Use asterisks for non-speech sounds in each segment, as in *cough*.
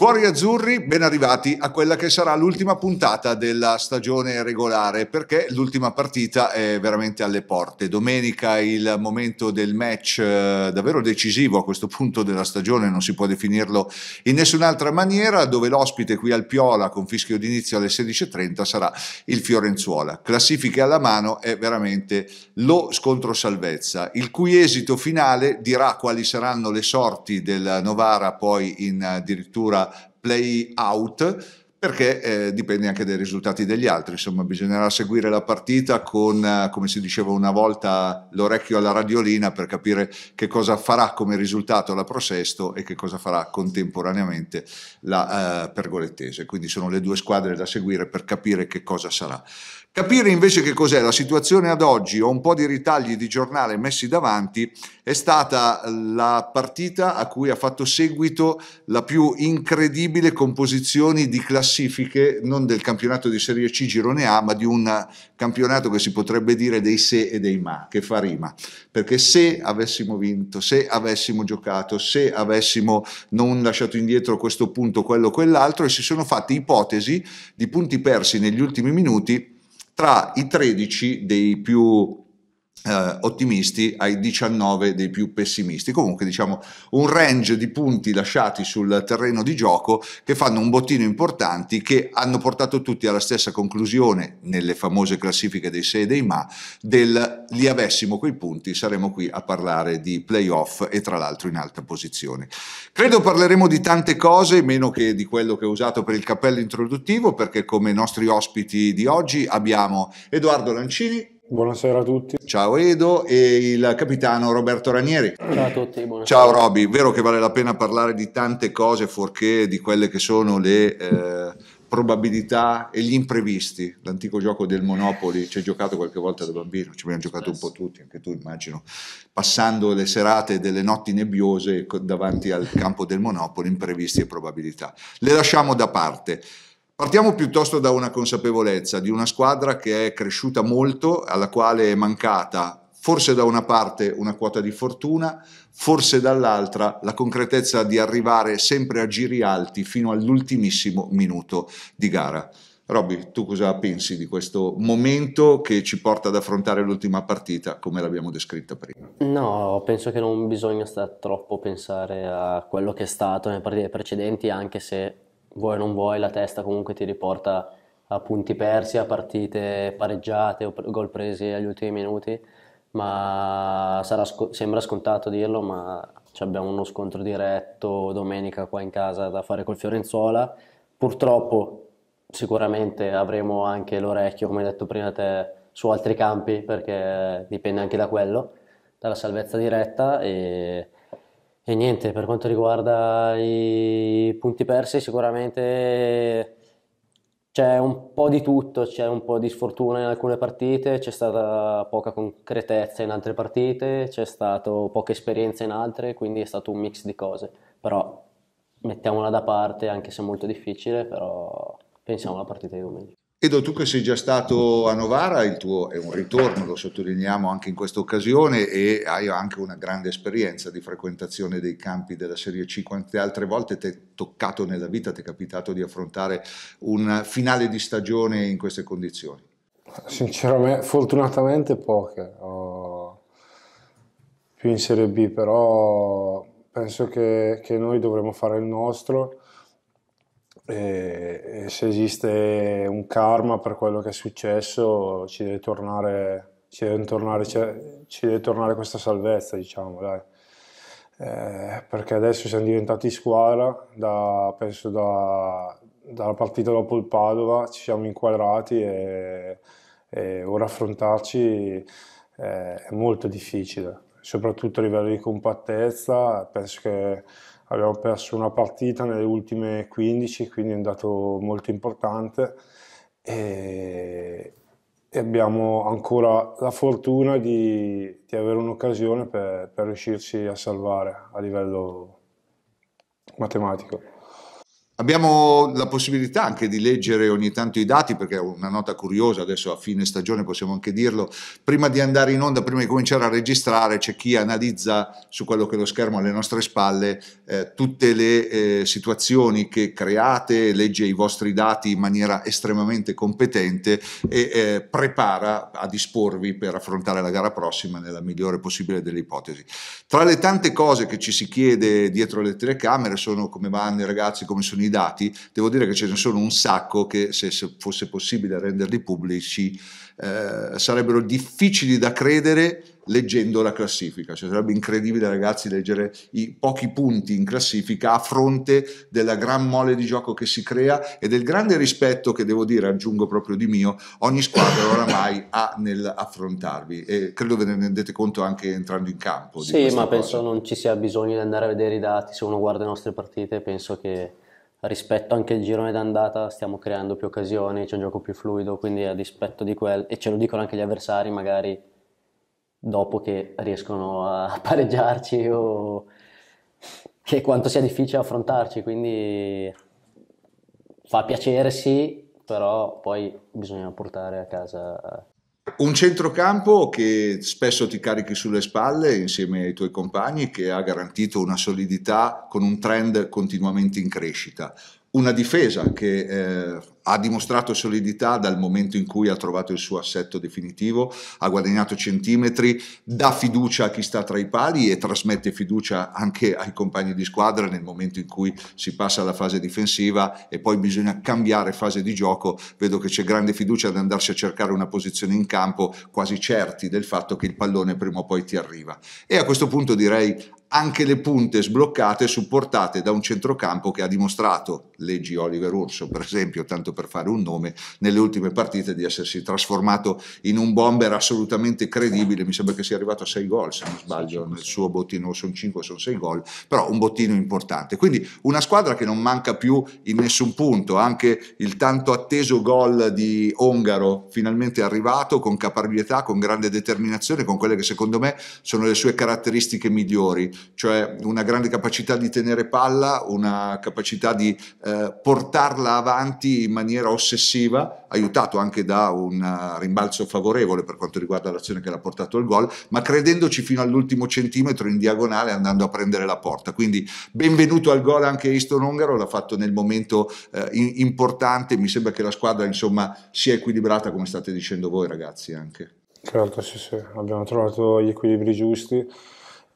Cuori azzurri, ben arrivati a quella che sarà l'ultima puntata della stagione regolare perché l'ultima partita è veramente alle porte. Domenica il momento del match eh, davvero decisivo a questo punto della stagione, non si può definirlo in nessun'altra maniera, dove l'ospite qui al Piola con fischio d'inizio alle 16.30 sarà il Fiorenzuola. Classifiche alla mano è veramente lo scontro salvezza, il cui esito finale dirà quali saranno le sorti del Novara poi in eh, addirittura play out perché eh, dipende anche dai risultati degli altri, insomma bisognerà seguire la partita con, eh, come si diceva una volta, l'orecchio alla radiolina per capire che cosa farà come risultato la Prosesto e che cosa farà contemporaneamente la eh, Pergolettese, quindi sono le due squadre da seguire per capire che cosa sarà. Capire invece che cos'è la situazione ad oggi o un po' di ritagli di giornale messi davanti è stata la partita a cui ha fatto seguito la più incredibile composizione di classifiche non del campionato di Serie C Girone A ma di un campionato che si potrebbe dire dei se e dei ma, che fa rima, perché se avessimo vinto, se avessimo giocato, se avessimo non lasciato indietro questo punto, quello, o quell'altro e si sono fatte ipotesi di punti persi negli ultimi minuti tra i 13 dei più eh, ottimisti ai 19 dei più pessimisti. Comunque diciamo un range di punti lasciati sul terreno di gioco che fanno un bottino importanti che hanno portato tutti alla stessa conclusione nelle famose classifiche dei se e dei ma del li avessimo quei punti saremmo qui a parlare di playoff e tra l'altro in alta posizione. Credo parleremo di tante cose meno che di quello che ho usato per il cappello introduttivo perché come nostri ospiti di oggi abbiamo Edoardo Lancini Buonasera a tutti. Ciao Edo e il capitano Roberto Ranieri. Ciao a tutti. Buonasera. Ciao Roby, vero che vale la pena parlare di tante cose fuorché di quelle che sono le eh, probabilità e gli imprevisti. L'antico gioco del Monopoli, ci hai giocato qualche volta da bambino, ci abbiamo giocato un po' tutti, anche tu immagino, passando le serate delle notti nebbiose davanti al campo del Monopoli, imprevisti e probabilità. Le lasciamo da parte. Partiamo piuttosto da una consapevolezza di una squadra che è cresciuta molto, alla quale è mancata forse da una parte una quota di fortuna, forse dall'altra la concretezza di arrivare sempre a giri alti fino all'ultimissimo minuto di gara. Robby, tu cosa pensi di questo momento che ci porta ad affrontare l'ultima partita come l'abbiamo descritta prima? No, penso che non bisogna stare troppo a pensare a quello che è stato nelle partite precedenti, anche se vuoi o non vuoi, la testa comunque ti riporta a punti persi, a partite pareggiate o gol presi agli ultimi minuti, ma sc- sembra scontato dirlo, ma abbiamo uno scontro diretto domenica qua in casa da fare col Fiorenzuola. Purtroppo sicuramente avremo anche l'orecchio, come hai detto prima te, su altri campi, perché dipende anche da quello, dalla salvezza diretta e e niente, per quanto riguarda i punti persi, sicuramente c'è un po' di tutto, c'è un po' di sfortuna in alcune partite, c'è stata poca concretezza in altre partite, c'è stata poca esperienza in altre, quindi è stato un mix di cose. Però mettiamola da parte, anche se è molto difficile, però pensiamo alla partita di domenica. Edo, tu che sei già stato a Novara, il tuo è un ritorno, lo sottolineiamo anche in questa occasione, e hai anche una grande esperienza di frequentazione dei campi della Serie C. Quante altre volte ti è toccato nella vita, ti è capitato di affrontare un finale di stagione in queste condizioni? Sinceramente, fortunatamente poche, oh, più in Serie B, però penso che, che noi dovremmo fare il nostro e, eh, se esiste un karma per quello che è successo ci deve tornare, ci deve tornare, ci deve tornare questa salvezza, diciamo, dai. Eh, perché adesso siamo diventati squadra, da, penso da, dalla partita dopo il Padova ci siamo inquadrati e, e ora affrontarci è, eh, è molto difficile, soprattutto a livello di compattezza, penso che abbiamo perso una partita nelle ultime 15, quindi è un dato molto importante e, e abbiamo ancora la fortuna di, di avere un'occasione per, per riuscirci a salvare a livello matematico. Abbiamo la possibilità anche di leggere ogni tanto i dati, perché è una nota curiosa, adesso a fine stagione possiamo anche dirlo, prima di andare in onda, prima di cominciare a registrare, c'è chi analizza su quello che è lo schermo alle nostre spalle eh, tutte le eh, situazioni che create, legge i vostri dati in maniera estremamente competente e eh, prepara a disporvi per affrontare la gara prossima nella migliore possibile delle ipotesi. Tra le tante cose che ci si chiede dietro le telecamere sono come vanno i ragazzi, come sono i di dati, devo dire che ce ne sono un sacco che se fosse possibile renderli pubblici eh, sarebbero difficili da credere leggendo la classifica, cioè sarebbe incredibile ragazzi leggere i pochi punti in classifica a fronte della gran mole di gioco che si crea e del grande rispetto che devo dire, aggiungo proprio di mio, ogni squadra oramai ha nell'affrontarvi e credo ve ne rendete conto anche entrando in campo. Sì, ma cosa. penso non ci sia bisogno di andare a vedere i dati, se uno guarda le nostre partite penso che rispetto anche al girone d'andata stiamo creando più occasioni, c'è un gioco più fluido, quindi a dispetto di quel, e ce lo dicono anche gli avversari magari dopo che riescono a *laughs* pareggiarci o che quanto sia difficile affrontarci, quindi fa piacere sì, però poi bisogna portare a casa un centrocampo che spesso ti carichi sulle spalle insieme ai tuoi compagni, che ha garantito una solidità con un trend continuamente in crescita una difesa che eh, ha dimostrato solidità dal momento in cui ha trovato il suo assetto definitivo, ha guadagnato centimetri, dà fiducia a chi sta tra i pali e trasmette fiducia anche ai compagni di squadra nel momento in cui si passa alla fase difensiva e poi bisogna cambiare fase di gioco. Vedo che c'è grande fiducia ad andarsi a cercare una posizione in campo, quasi certi del fatto che il pallone prima o poi ti arriva. E a questo punto direi anche le punte sbloccate supportate da un centrocampo che ha dimostrato, leggi Oliver Urso per esempio, tanto per fare un nome, nelle ultime partite di essersi trasformato in un bomber assolutamente credibile, mi sembra che sia arrivato a 6 gol se non sbaglio nel suo bottino, sono 5 o sono 6 gol, però un bottino importante. Quindi una squadra che non manca più in nessun punto, anche il tanto atteso gol di Ongaro finalmente arrivato con caparbietà, con grande determinazione, con quelle che secondo me sono le sue caratteristiche migliori cioè una grande capacità di tenere palla, una capacità di eh, portarla avanti in maniera ossessiva, aiutato anche da un eh, rimbalzo favorevole per quanto riguarda l'azione che l'ha portato al gol, ma credendoci fino all'ultimo centimetro in diagonale andando a prendere la porta. Quindi benvenuto al gol anche Easton Ungaro, l'ha fatto nel momento eh, importante, mi sembra che la squadra insomma sia equilibrata come state dicendo voi ragazzi anche. Certo, sì, sì, abbiamo trovato gli equilibri giusti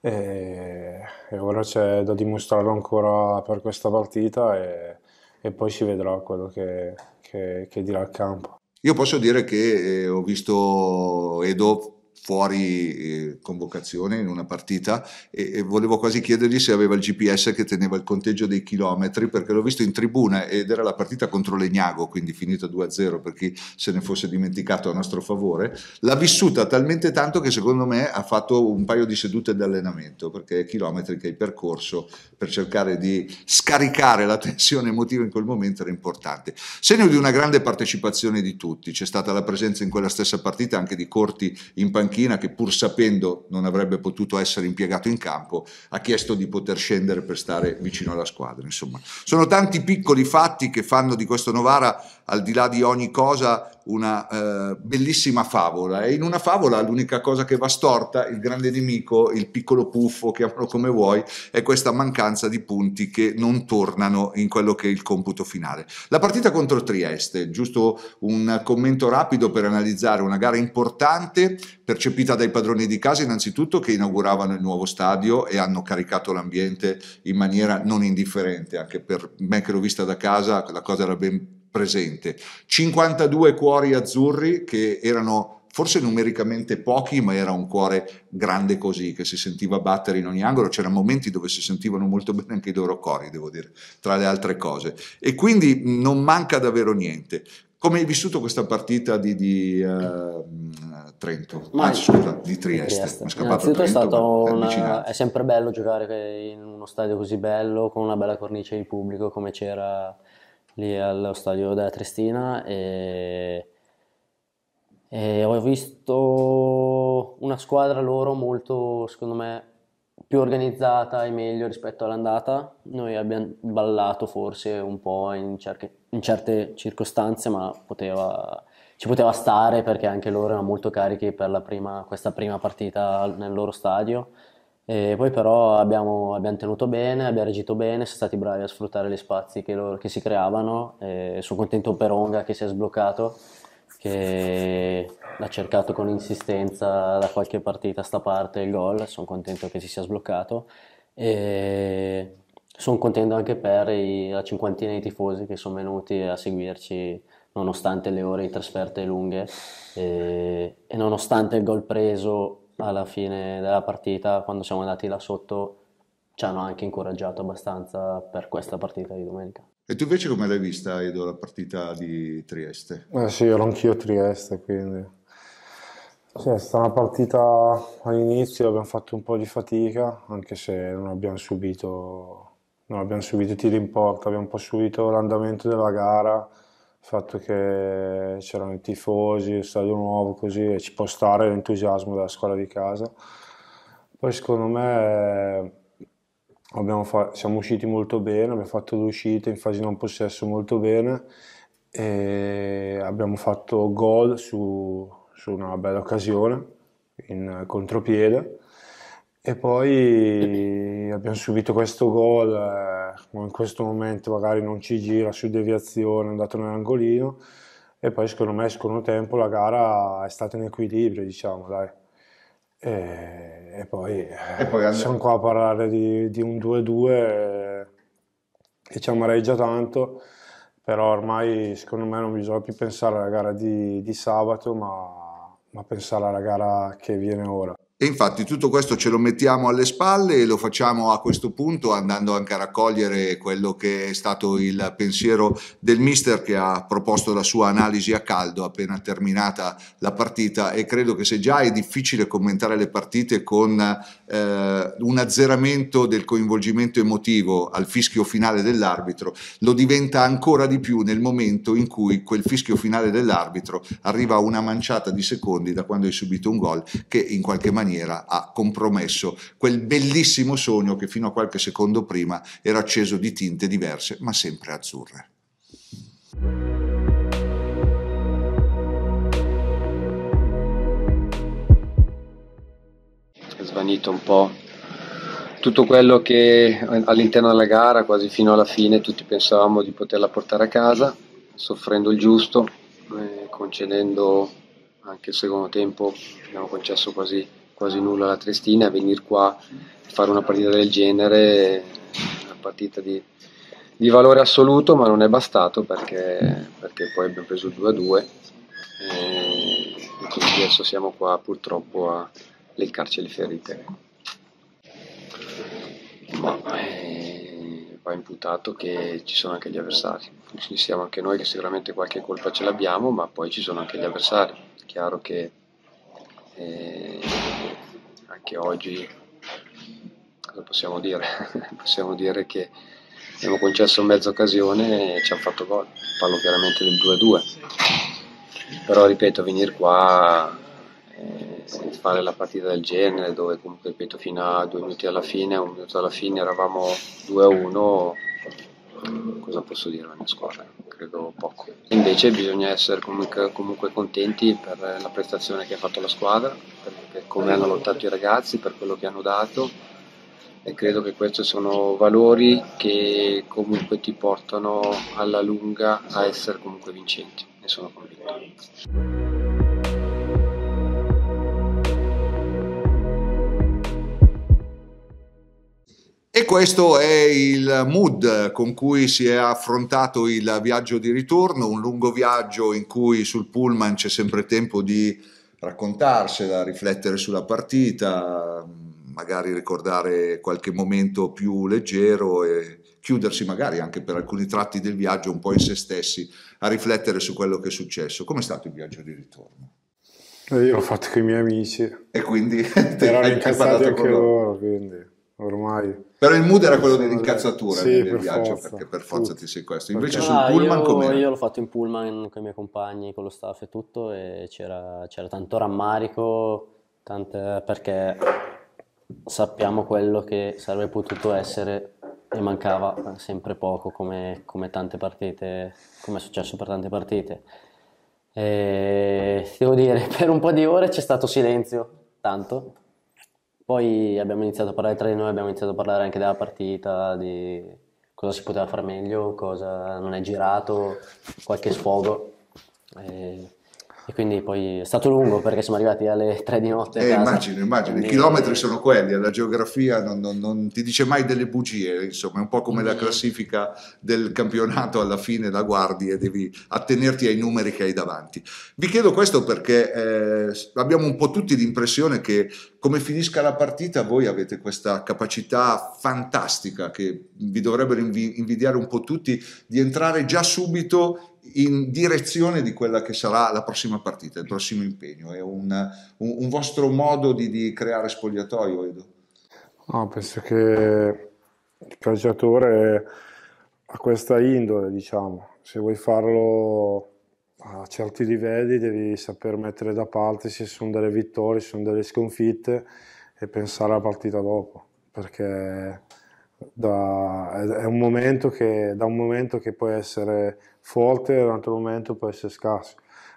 e, e ora c'è da dimostrarlo ancora per questa partita e, e poi si vedrà quello che, che, che dirà il campo. Io posso dire che eh, ho visto Edo fuori eh, convocazione in una partita e, e, volevo quasi chiedergli se aveva il GPS che teneva il conteggio dei chilometri perché l'ho visto in tribuna ed era la partita contro Legnago quindi finita 2-0 per chi se ne fosse dimenticato a nostro favore l'ha vissuta talmente tanto che secondo me ha fatto un paio di sedute di allenamento perché chilometri che hai percorso per cercare di scaricare la tensione emotiva in quel momento era importante segno di una grande partecipazione di tutti c'è stata la presenza in quella stessa partita anche di Corti in panchina panchina che pur sapendo non avrebbe potuto essere impiegato in campo ha chiesto di poter scendere per stare vicino alla squadra. Insomma, sono tanti piccoli fatti che fanno di questo Novara, al di là di ogni cosa, una eh, bellissima favola e in una favola l'unica cosa che va storta, il grande nemico, il piccolo puffo, chiamalo come vuoi, è questa mancanza di punti che non tornano in quello che è il computo finale. La partita contro Trieste, giusto un commento rapido per analizzare una gara importante percepita dai padroni di casa innanzitutto che inauguravano il nuovo stadio e hanno caricato l'ambiente in maniera non indifferente, anche per me che l'ho vista da casa la cosa era ben presente. 52 cuori azzurri che erano forse numericamente pochi, ma era un cuore grande così, che si sentiva battere in ogni angolo, c'erano momenti dove si sentivano molto *laughs* bene anche i loro cori, devo dire, tra le altre cose. E quindi non manca davvero niente. Come hai vissuto questa partita di, di uh, Trento? Ma ah, scusa, di Trieste. Trieste. Innanzitutto Trento, è stato una... è sempre bello giocare in uno stadio così bello, con una bella cornice di pubblico come c'era lì allo stadio della Trestina e, e ho visto una squadra loro molto, secondo me, più organizzata e meglio rispetto all'andata. Noi abbiamo ballato forse un po' in, cerche, in certe circostanze, ma poteva, ci poteva stare perché anche loro erano molto carichi per prima, questa prima partita nel loro stadio e poi però abbiamo, abbiamo tenuto bene, abbiamo reagito bene, siamo stati bravi a sfruttare gli spazi che, loro, che si creavano. E sono contento per Onga che si è sbloccato, che l'ha cercato con insistenza da qualche partita a sta parte il gol, sono contento che si sia sbloccato. E sono contento anche per i, la cinquantina di tifosi che sono venuti a seguirci nonostante le ore di trasferte lunghe e, e nonostante il gol preso alla fine della partita, quando siamo andati là sotto, ci hanno anche incoraggiato abbastanza per questa partita di domenica. E tu invece come l'hai vista, Edo, la partita di Trieste? Eh sì, ero anch'io a Trieste, quindi... Cioè, è stata una partita all'inizio, abbiamo fatto un po' di fatica, anche se non abbiamo subito, non abbiamo subito tiri in porta, abbiamo un po' subito l'andamento della gara, il fatto che c'erano i tifosi, il stadio nuovo così e ci può stare l'entusiasmo della scuola di casa. Poi secondo me siamo usciti molto bene, abbiamo fatto l'uscita in fase non possesso molto bene e abbiamo fatto gol su, su una bella occasione in contropiede e poi abbiamo subito questo gol, eh, in questo momento magari non ci gira su deviazione, è andato nell'angolino e poi secondo me secondo tempo la gara è stata in equilibrio, diciamo, dai. E, e poi, e poi eh, and- siamo qua a parlare di, di un 2-2 eh, che ci amareggia tanto, però ormai secondo me non bisogna più pensare alla gara di, di sabato, ma, ma pensare alla gara che viene ora. E infatti tutto questo ce lo mettiamo alle spalle e lo facciamo a questo punto andando anche a raccogliere quello che è stato il pensiero del mister che ha proposto la sua analisi a caldo appena terminata la partita e credo che se già è difficile commentare le partite con eh, un azzeramento del coinvolgimento emotivo al fischio finale dell'arbitro, lo diventa ancora di più nel momento in cui quel fischio finale dell'arbitro arriva a una manciata di secondi da quando hai subito un gol che in qualche maniera maniera ha compromesso quel bellissimo sogno che fino a qualche secondo prima era acceso di tinte diverse ma sempre azzurre. Svanito un po' tutto quello che all'interno della gara, quasi fino alla fine, tutti pensavamo di poterla portare a casa, soffrendo il giusto, eh, concedendo anche il secondo tempo, abbiamo concesso quasi quasi nulla la Triestina, venire qua e fare una partita del genere, una partita di, di valore assoluto, ma non è bastato perché, perché poi abbiamo preso 2-2 e, e quindi adesso siamo qua purtroppo a leccarci le ferite. Ma eh, va imputato che ci sono anche gli avversari, ci siamo anche noi che sicuramente qualche colpa ce l'abbiamo, ma poi ci sono anche gli avversari. Chiaro che eh, anche oggi, cosa possiamo dire? *laughs* possiamo dire che abbiamo concesso mezza occasione e ci hanno fatto gol, parlo chiaramente del 2-2, però ripeto, venire qua e eh, fare la partita del genere dove comunque ripeto fino a due minuti alla fine, un minuto alla fine eravamo 2-1 cosa posso dire della mia squadra? Credo poco. Invece bisogna essere comunque, comunque, contenti per la prestazione che ha fatto la squadra, per come hanno lottato i ragazzi, per quello che hanno dato e credo che questi sono valori che comunque ti portano alla lunga a essere comunque vincenti, ne sono convinto. questo è il mood con cui si è affrontato il viaggio di ritorno, un lungo viaggio in cui sul pullman c'è sempre tempo di raccontarsela, riflettere sulla partita, magari ricordare qualche momento più leggero e chiudersi magari anche per alcuni tratti del viaggio un po' in se stessi a riflettere su quello che è successo. Com'è stato il viaggio di ritorno? Eh, io l'ho fatto con i miei amici. E quindi... Erano *laughs* incazzati anche loro, loro quindi ormai. Però il mood era quello di rincazzatura sì, nel per viaggio, forza. perché per forza ti sei questo. Invece ah, sul ah, pullman come... Io l'ho fatto in pullman con i miei compagni, con lo staff e tutto, e c'era, c'era tanto rammarico, tante, perché sappiamo quello che sarebbe potuto essere e mancava sempre poco come, come tante partite, come è successo per tante partite. E devo dire, *laughs* per un po' di ore c'è stato silenzio, tanto, poi abbiamo iniziato a parlare tra di noi, abbiamo iniziato a parlare anche della partita, di cosa si poteva fare meglio, cosa non è girato, qualche sfogo. E eh, e quindi poi è stato lungo perché siamo arrivati alle tre di notte. Eh, immagino, immagino, quindi... i chilometri sono quelli, la geografia non, non, non, ti dice mai delle bugie, insomma, è un po' come mm-hmm. la mm. classifica del campionato, alla fine la guardi e devi attenerti ai numeri che hai davanti. Vi chiedo questo perché eh, abbiamo un po' tutti l'impressione che come finisca la partita voi avete questa capacità fantastica che vi dovrebbero invidiare un po' tutti di entrare già subito in direzione di quella che sarà la prossima partita, il prossimo impegno? È un, un, un vostro modo di, di, creare spogliatoio, Edo? No, penso che il calciatore ha questa indole, diciamo. Se vuoi farlo a certi livelli devi saper mettere da parte se sono delle vittorie, se sono delle sconfitte e pensare alla partita dopo, perché da, è un momento che, da un momento che può essere forte e un altro momento può essere scarso.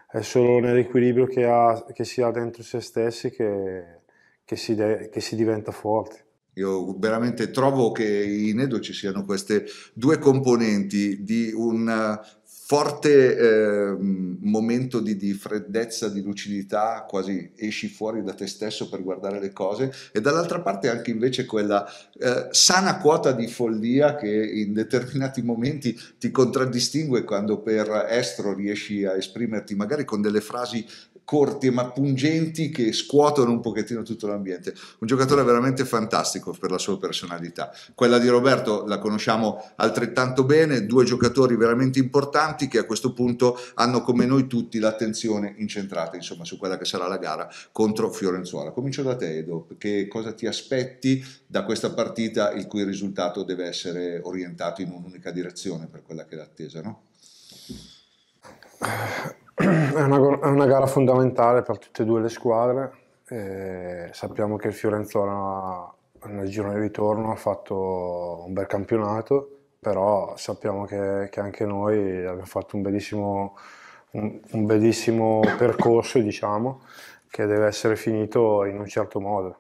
È solo nell'equilibrio che, ha, che si ha dentro se stessi che, che, si de, che si diventa forte Io veramente trovo che in Edo ci siano queste due componenti di un forte eh, momento di, di, freddezza, di lucidità, quasi esci fuori da te stesso per guardare le cose, e dall'altra parte anche invece quella eh, sana quota di follia che in determinati momenti ti contraddistingue quando per estro riesci a esprimerti magari con delle frasi corti ma pungenti che scuotono un pochettino tutto l'ambiente. Un giocatore veramente fantastico per la sua personalità. Quella di Roberto la conosciamo altrettanto bene, due giocatori veramente importanti che a questo punto hanno come noi tutti l'attenzione incentrata insomma, su quella che sarà la gara contro Fiorenzuola. Comincio da te Edo, che cosa ti aspetti da questa partita il cui risultato deve essere orientato in un'unica direzione per quella che è l'attesa? No? Eh, è una, è una gara fondamentale per tutte e due le squadre. E sappiamo che il Fiorenzuola nel giro di ritorno ha fatto un bel campionato, però sappiamo che, che anche noi abbiamo fatto un bellissimo, un, un bellissimo percorso, diciamo, che deve essere finito in un certo modo.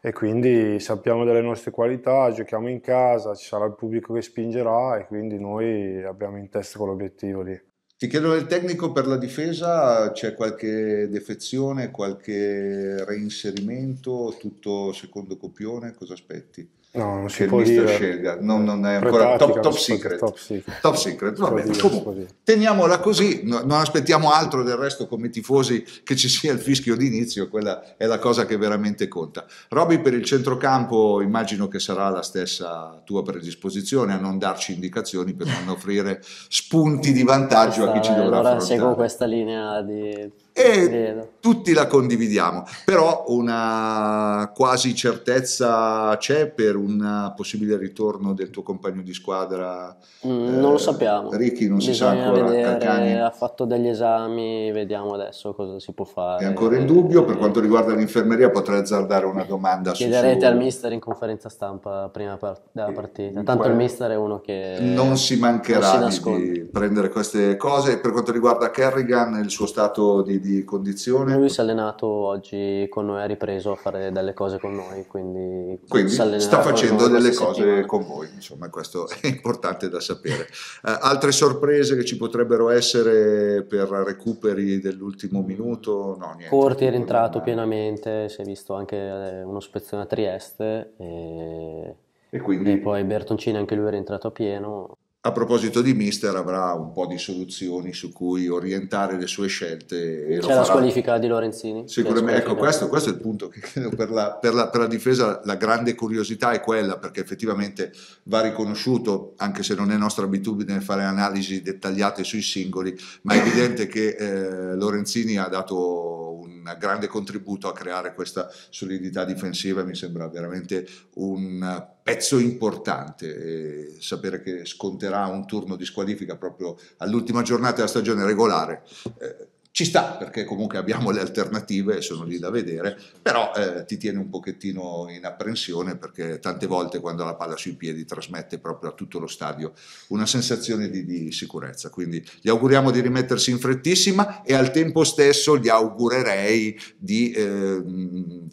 E quindi sappiamo delle nostre qualità, giochiamo in casa, ci sarà il pubblico che spingerà e quindi noi abbiamo in testa quell'obiettivo lì. Ti chiedo del tecnico per la difesa, c'è qualche defezione, qualche reinserimento, tutto secondo copione, cosa aspetti? No, non si Scel- può dire. Scelga, no, non, è ancora top, top, secret. top, secret. Top secret, va bene. Comunque, teniamola così, no, non aspettiamo altro del resto come tifosi che ci sia il fischio d'inizio, quella è la cosa che veramente conta. Roby, per il centrocampo immagino che sarà la stessa tua predisposizione a non darci indicazioni per non offrire spunti di vantaggio questa, a chi ci dovrà allora affrontare. Allora seguo questa linea di e Vero. tutti la condividiamo, però una quasi certezza c'è per un possibile ritorno del tuo compagno di squadra? Mm, eh, non lo sappiamo. Eh, Ricky non Bisogna si sa ancora. Vedere, ha fatto degli esami, vediamo adesso cosa si può fare. È ancora in dubbio, per eh, quanto riguarda l'infermeria potrei azzardare una eh, domanda. Chiederete su... al mister in conferenza stampa prima part- della partita, tanto Quello. il mister è uno che... Non si mancherà non si di prendere queste cose. Per quanto riguarda Kerrigan, il suo stato di di condizione? Lui si è allenato oggi con noi, ha ripreso a fare delle cose con noi, quindi, quindi sta facendo delle cose settimana. con voi, insomma questo è *laughs* importante da sapere. Uh, altre sorprese che ci potrebbero essere per recuperi dell'ultimo mm. minuto? No, niente, Corti è rientrato pienamente, si è visto anche eh, uno spezzone a Trieste e, e, quindi... e poi Bertoncini anche lui è rientrato a pieno. A proposito di Mister avrà un po' di soluzioni su cui orientare le sue scelte. C'è la squalifica di Lorenzini. Sicuramente, ecco, questo, questo, è il punto che credo per la, per, la, per la, difesa la grande curiosità è quella, perché effettivamente va riconosciuto, anche se non è nostra abitudine fare analisi dettagliate sui singoli, ma è evidente che eh, Lorenzini ha dato grande contributo a creare questa solidità difensiva mi sembra veramente un pezzo importante e sapere che sconterà un turno di squalifica proprio all'ultima giornata della stagione regolare eh, ci sta perché comunque abbiamo le alternative, sono lì da vedere, però eh, ti tiene un pochettino in apprensione perché tante volte quando la palla sui piedi trasmette proprio a tutto lo stadio una sensazione di, di sicurezza, quindi gli auguriamo di rimettersi in frettissima e al tempo stesso gli augurerei di eh,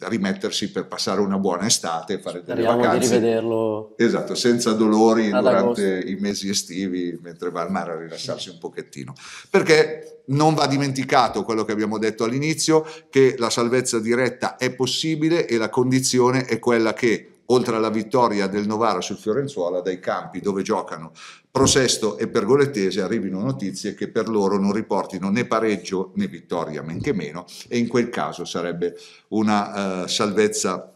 rimettersi per passare una buona estate, e fare delle Speriamo vacanze. di rivederlo. Esatto, senza dolori durante agosto. i mesi estivi mentre va al mare a rilassarsi un pochettino, perché non va dimenticato applicato quello che abbiamo detto all'inizio, che la salvezza diretta è possibile e la condizione è quella che oltre alla vittoria del Novara sul Fiorenzuola, dai campi dove giocano Prosesto e Pergolettese arrivino notizie che per loro non riportino né pareggio né vittoria, men che meno, e in quel caso sarebbe una uh, salvezza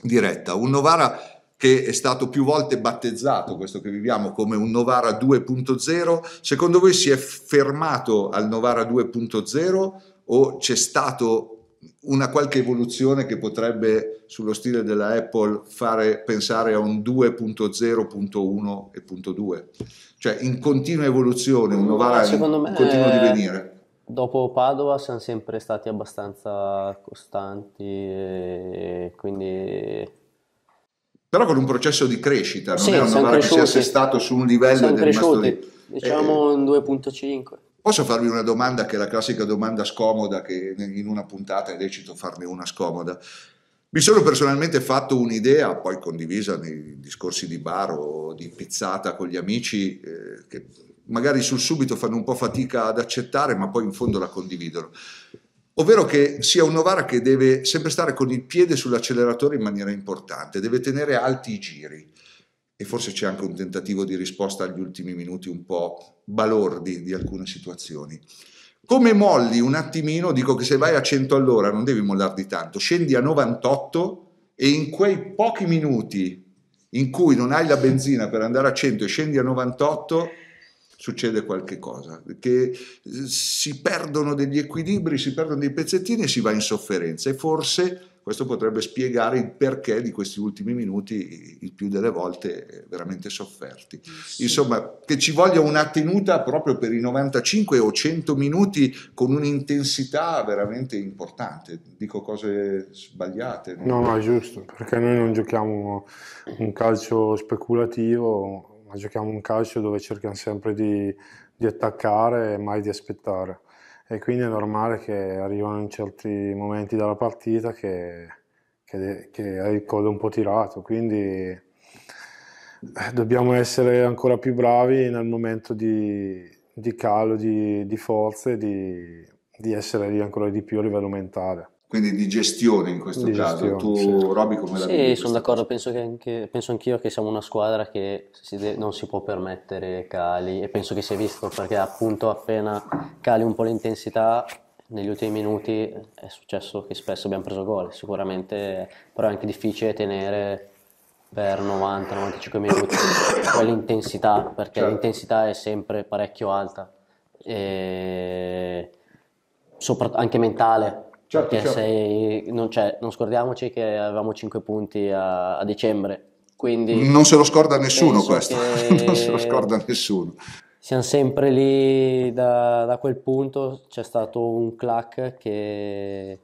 diretta. Un Novara che è stato più volte battezzato, questo che viviamo, come un Novara 2.0, secondo voi si è fermato al Novara 2.0 o c'è stata una qualche evoluzione che potrebbe sullo stile della Apple fare pensare a un 2.0.1 e punto 2? Cioè in continua evoluzione, un Novara no, me, in continuo divenire. Eh, dopo Padova siamo sempre stati abbastanza costanti, e quindi però con un processo di crescita, non sì, è una gara che si è assestato su un livello del è rimasto lì. Diciamo eh, un 2.5. Posso farvi una domanda che è la classica domanda scomoda, che in una puntata è lecito farne una scomoda. Mi sono personalmente fatto un'idea, poi condivisa nei discorsi di bar o di pizzata con gli amici, eh, che magari sul subito fanno un po' fatica ad accettare, ma poi in fondo la condividono ovvero che sia un Novara che deve sempre stare con il piede sull'acceleratore in maniera importante, deve tenere alti i giri e forse c'è anche un tentativo di risposta agli ultimi minuti un po' balordi di alcune situazioni. Come molli un attimino, dico che se vai a 100 all'ora non devi mollar di tanto, scendi a 98 e in quei pochi minuti in cui non hai la benzina per andare a 100 e scendi a 98 succede qualche cosa, che eh, si perdono degli equilibri, si perdono dei pezzettini e si va in sofferenza e forse questo potrebbe spiegare il perché di questi ultimi minuti, il più delle volte eh, veramente sofferti. Sì. Insomma, che ci voglia una tenuta proprio per i 95 o 100 minuti con un'intensità veramente importante. Dico cose sbagliate. No, no, no è giusto, perché noi non giochiamo un calcio speculativo, giochiamo un calcio dove cerchiamo sempre di, di attaccare e mai di aspettare e quindi è normale che arrivano in certi momenti della partita che, che, che hai il collo un po' tirato, quindi eh, dobbiamo essere ancora più bravi nel momento di, di calo di, di forze, di, di essere lì ancora di più a livello mentale quindi di gestione in questo di caso. Gestione, tu, sì. Roby, come la vedi? Sì, sono d'accordo, penso, anche, penso, anch'io che siamo una squadra che si de- non si può permettere cali e penso che si è visto perché appunto appena cali un po' l'intensità negli ultimi minuti è successo che spesso abbiamo preso gol, sicuramente però è anche difficile tenere per 90-95 minuti quell'intensità perché certo. l'intensità è sempre parecchio alta e sopra- anche mentale Certo, certo. Sei, non, non, scordiamoci che avevamo 5 punti a, a dicembre, quindi... Non se lo scorda nessuno questo, *laughs* non se lo scorda nessuno. Siamo sempre lì da, da quel punto, c'è stato un clac che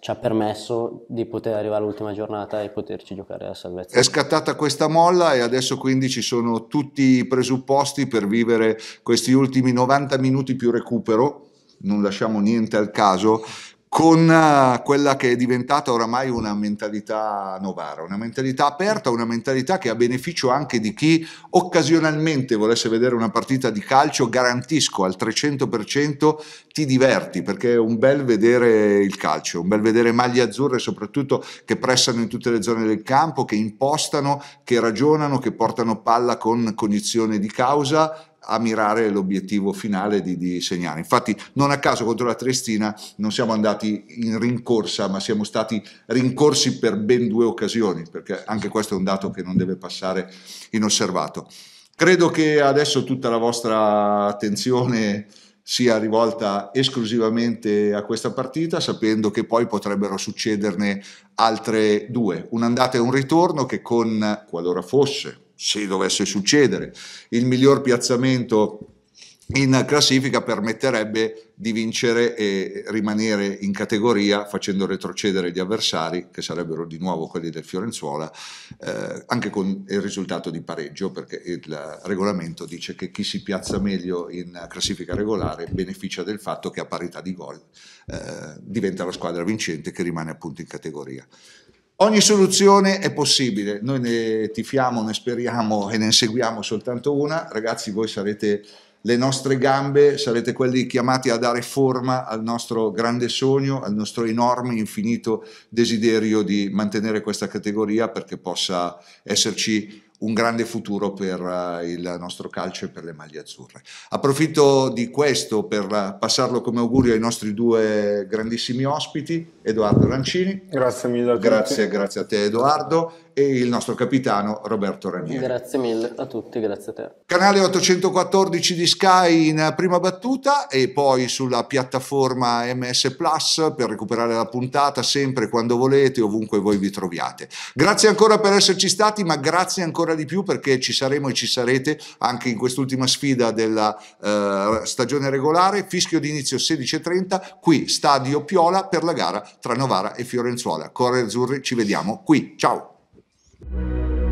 ci ha permesso di poter arrivare all'ultima giornata e poterci giocare la salvezza. È scattata questa molla e adesso quindi ci sono tutti i presupposti per vivere questi ultimi 90 minuti più recupero, non lasciamo niente al caso, con eh, quella che è diventata oramai una mentalità novara, una mentalità aperta, una mentalità che a beneficio anche di chi occasionalmente volesse vedere una partita di calcio, garantisco al 300% ti diverti perché è un bel vedere il calcio, un bel vedere maglie azzurre soprattutto che pressano in tutte le zone del campo, che impostano, che ragionano, che portano palla con cognizione di causa a mirare l'obiettivo finale di, di, segnare. Infatti non a caso contro la Triestina non siamo andati in rincorsa, ma siamo stati rincorsi per ben due occasioni, perché anche questo è un dato che non deve passare inosservato. Credo che adesso tutta la vostra attenzione sia rivolta esclusivamente a questa partita, sapendo che poi potrebbero succederne altre due, un'andata e un ritorno che con, qualora fosse se dovesse succedere, il miglior piazzamento in classifica permetterebbe di vincere e rimanere in categoria facendo retrocedere gli avversari che sarebbero di nuovo quelli del Fiorenzuola eh, anche con il risultato di pareggio perché il regolamento dice che chi si piazza meglio in classifica regolare beneficia del fatto che a parità di gol eh, diventa la squadra vincente che rimane appunto in categoria. Ogni soluzione è possibile, noi ne tifiamo, ne speriamo e ne seguiamo soltanto una. Ragazzi, voi sarete le nostre gambe, sarete quelli chiamati a dare forma al nostro grande sogno, al nostro enorme, infinito desiderio di mantenere questa categoria perché possa esserci un grande futuro per eh, il nostro calcio e per le maglie azzurre. Approfitto di questo per eh, passarlo come augurio ai nostri due grandissimi ospiti, Edoardo Rancini. Grazie mille. A tutti. Grazie, grazie a te Edoardo e il nostro capitano Roberto Ranieri. Grazie mille a tutti, grazie a te. Canale 814 di Sky in prima battuta e poi sulla piattaforma MS Plus per recuperare la puntata sempre quando volete, ovunque voi vi troviate. Grazie ancora per esserci stati, ma grazie ancora di più perché ci saremo e ci sarete anche in quest'ultima sfida della eh, stagione regolare, fischio d'inizio inizio 16.30 qui Stadio Piola per la gara tra Novara e Fiorenzuola. Corre Azzurri, ci vediamo qui. Ciao! Música